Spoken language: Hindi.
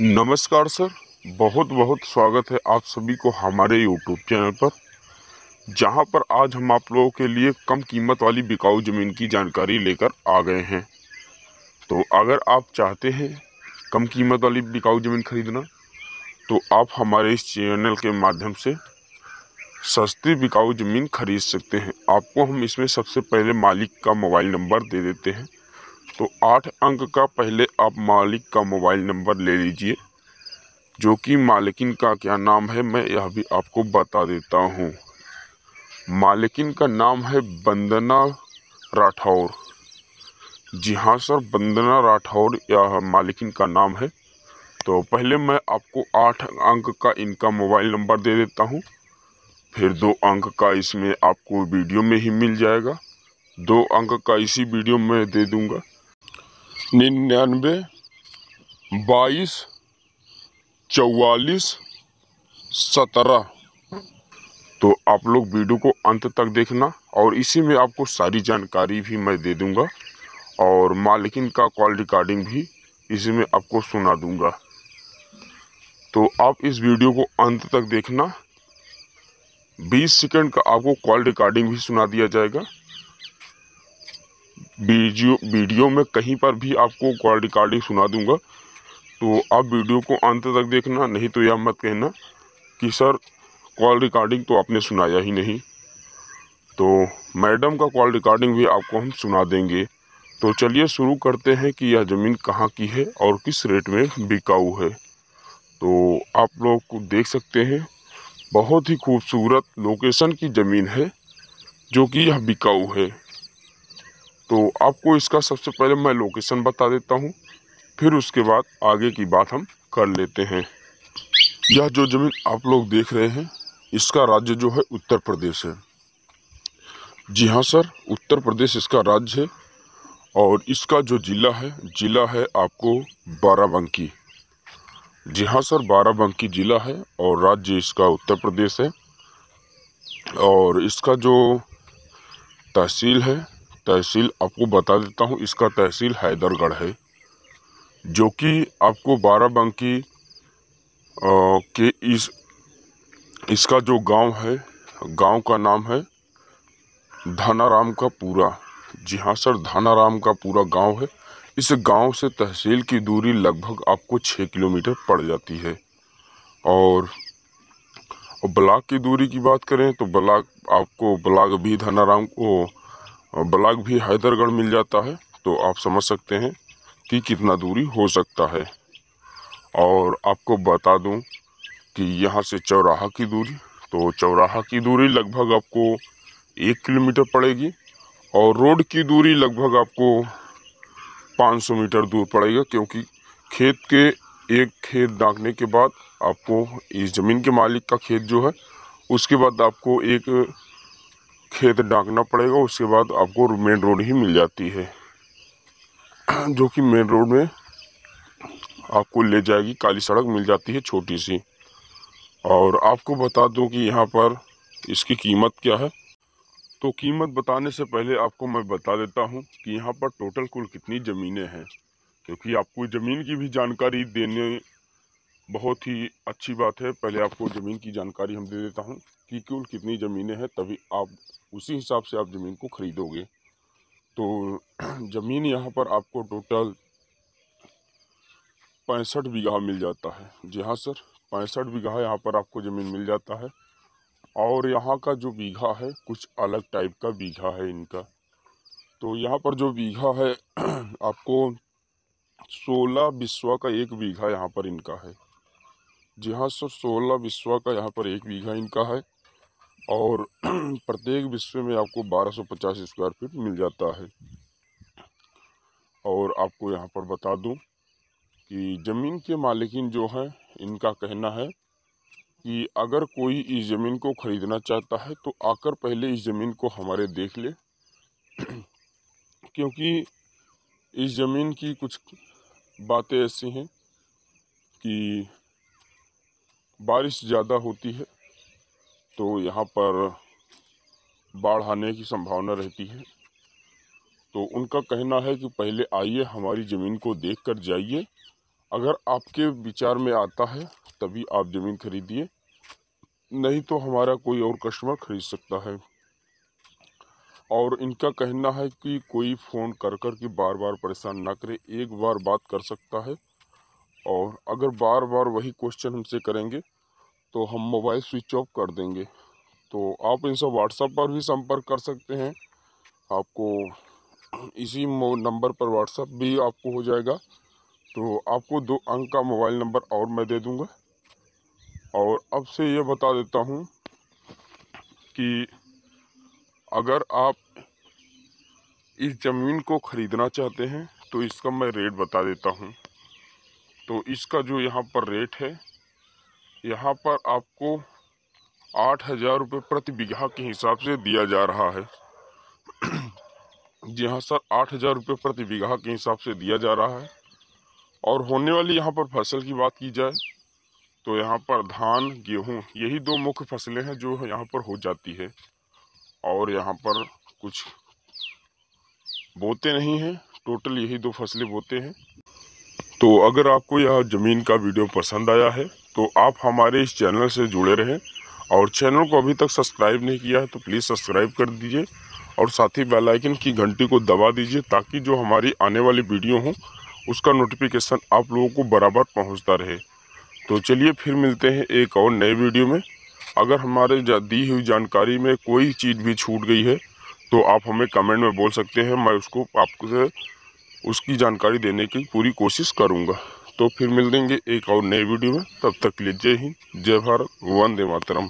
नमस्कार सर बहुत बहुत स्वागत है आप सभी को हमारे यूट्यूब चैनल पर जहां पर आज हम आप लोगों के लिए कम कीमत वाली बिकाऊ ज़मीन की जानकारी लेकर आ गए हैं तो अगर आप चाहते हैं कम कीमत वाली बिकाऊ ज़मीन खरीदना तो आप हमारे इस चैनल के माध्यम से सस्ती बिकाऊ ज़मीन खरीद सकते हैं आपको हम इसमें सबसे पहले मालिक का मोबाइल नंबर दे देते हैं तो आठ अंक का पहले आप मालिक का मोबाइल नंबर ले लीजिए जो कि मालिकिन का क्या नाम है मैं यह भी आपको बता देता हूँ मालिकिन का नाम है बंदना राठौर जी हाँ सर बंदना राठौर यह मालिकिन का नाम है तो पहले मैं आपको आठ अंक का इनका मोबाइल नंबर दे देता हूँ फिर दो अंक का इसमें आपको वीडियो में ही मिल जाएगा दो अंक का इसी वीडियो में दे दूँगा निन्यानवे बाईस चौवालीस सत्रह तो आप लोग वीडियो को अंत तक देखना और इसी में आपको सारी जानकारी भी मैं दे दूंगा और मालिकिन का कॉल रिकॉर्डिंग भी इसी में आपको सुना दूंगा तो आप इस वीडियो को अंत तक देखना 20 सेकंड का आपको कॉल रिकॉर्डिंग भी सुना दिया जाएगा वीडियो वीडियो में कहीं पर भी आपको कॉल रिकॉर्डिंग सुना दूंगा तो आप वीडियो को अंत तक देखना नहीं तो यह मत कहना कि सर कॉल रिकॉर्डिंग तो आपने सुनाया ही नहीं तो मैडम का कॉल रिकॉर्डिंग भी आपको हम सुना देंगे तो चलिए शुरू करते हैं कि यह ज़मीन कहाँ की है और किस रेट में बिकाऊ है तो आप लोग को देख सकते हैं बहुत ही खूबसूरत लोकेशन की ज़मीन है जो कि यह बिकाऊ है तो आपको इसका सबसे पहले मैं लोकेशन बता देता हूँ फिर उसके बाद आगे की बात हम कर लेते हैं यह जो ज़मीन आप लोग देख रहे हैं इसका राज्य जो है उत्तर प्रदेश है जी हाँ सर उत्तर प्रदेश इसका राज्य है और इसका जो ज़िला है ज़िला है आपको बाराबंकी जी हाँ सर बाराबंकी ज़िला है और राज्य इसका उत्तर प्रदेश है और इसका जो तहसील है तहसील आपको बता देता हूँ इसका तहसील हैदरगढ़ है जो कि आपको बाराबंकी के इस इसका जो गांव है गांव का नाम है धनाराम का पूरा जी हाँ सर धनाराम का पूरा गांव है इस गांव से तहसील की दूरी लगभग आपको छः किलोमीटर पड़ जाती है और ब्लॉक की दूरी की बात करें तो ब्लॉक आपको ब्लॉक भी धनाराम को ब्लॉक भी हैदरगढ़ मिल जाता है तो आप समझ सकते हैं कि कितना दूरी हो सकता है और आपको बता दूं कि यहाँ से चौराहा की दूरी तो चौराहा की दूरी लगभग आपको एक किलोमीटर पड़ेगी और रोड की दूरी लगभग आपको 500 मीटर दूर पड़ेगा क्योंकि खेत के एक खेत दागने के बाद आपको इस ज़मीन के मालिक का खेत जो है उसके बाद आपको एक खेत डाकना पड़ेगा उसके बाद आपको मेन रोड ही मिल जाती है जो कि मेन रोड में आपको ले जाएगी काली सड़क मिल जाती है छोटी सी और आपको बता दूं कि यहाँ पर इसकी कीमत क्या है तो कीमत बताने से पहले आपको मैं बता देता हूँ कि यहाँ पर टोटल कुल कितनी ज़मीनें हैं क्योंकि आपको ज़मीन की भी जानकारी देने बहुत ही अच्छी बात है पहले आपको ज़मीन की जानकारी हम दे देता हूँ कि कुल कितनी ज़मीनें हैं तभी आप उसी हिसाब से आप ज़मीन को ख़रीदोगे तो ज़मीन यहाँ पर आपको टोटल पैंसठ बीघा मिल जाता है जी हाँ सर पैंसठ बीघा यहाँ पर आपको ज़मीन मिल जाता है और यहाँ का जो बीघा है कुछ अलग टाइप का बीघा है इनका तो यहाँ पर जो बीघा है आपको सोलह बिस्वा का एक बीघा यहाँ पर इनका है जी हाँ सर सोलह विश्व का यहाँ पर एक बीघा इनका है और प्रत्येक विश्व में आपको 1250 स्क्वायर फीट मिल जाता है और आपको यहाँ पर बता दूँ कि ज़मीन के मालिकिन जो हैं इनका कहना है कि अगर कोई इस ज़मीन को ख़रीदना चाहता है तो आकर पहले इस ज़मीन को हमारे देख ले क्योंकि इस ज़मीन की कुछ बातें ऐसी हैं कि बारिश ज़्यादा होती है तो यहाँ पर बाढ़ आने की संभावना रहती है तो उनका कहना है कि पहले आइए हमारी ज़मीन को देख कर जाइए अगर आपके विचार में आता है तभी आप ज़मीन खरीदिए नहीं तो हमारा कोई और कस्टमर खरीद सकता है और इनका कहना है कि कोई फ़ोन कर कर के बार बार परेशान ना करे एक बार बात कर सकता है और अगर बार बार वही क्वेश्चन हमसे करेंगे तो हम मोबाइल स्विच ऑफ कर देंगे तो आप इनसे व्हाट्सअप पर भी संपर्क कर सकते हैं आपको इसी नंबर पर व्हाट्सअप भी आपको हो जाएगा तो आपको दो अंक का मोबाइल नंबर और मैं दे दूँगा और अब से ये बता देता हूँ कि अगर आप इस ज़मीन को ख़रीदना चाहते हैं तो इसका मैं रेट बता देता हूँ तो इसका जो यहाँ पर रेट है यहाँ पर आपको आठ हज़ार रुपये प्रति बीघा के हिसाब से दिया जा रहा है जी हाँ सर आठ हज़ार रुपये प्रति बीघा के हिसाब से दिया जा रहा है और होने वाली यहाँ पर फसल की बात की जाए तो यहाँ पर धान गेहूँ यही दो मुख्य फसलें हैं जो यहाँ पर हो जाती है और यहाँ पर कुछ बोते नहीं हैं टोटल यही दो फसलें बोते हैं तो अगर आपको यह ज़मीन का वीडियो पसंद आया है तो आप हमारे इस चैनल से जुड़े रहें और चैनल को अभी तक सब्सक्राइब नहीं किया है तो प्लीज़ सब्सक्राइब कर दीजिए और साथ ही बेल आइकन की घंटी को दबा दीजिए ताकि जो हमारी आने वाली वीडियो हो उसका नोटिफिकेशन आप लोगों को बराबर पहुंचता रहे तो चलिए फिर मिलते हैं एक और नए वीडियो में अगर हमारे दी हुई जानकारी में कोई चीज़ भी छूट गई है तो आप हमें कमेंट में बोल सकते हैं मैं उसको आपसे उसकी जानकारी देने की पूरी कोशिश करूँगा तो फिर मिल देंगे एक और नए वीडियो में तब तक के लिए जय हिंद जय भारत वंदे मातरम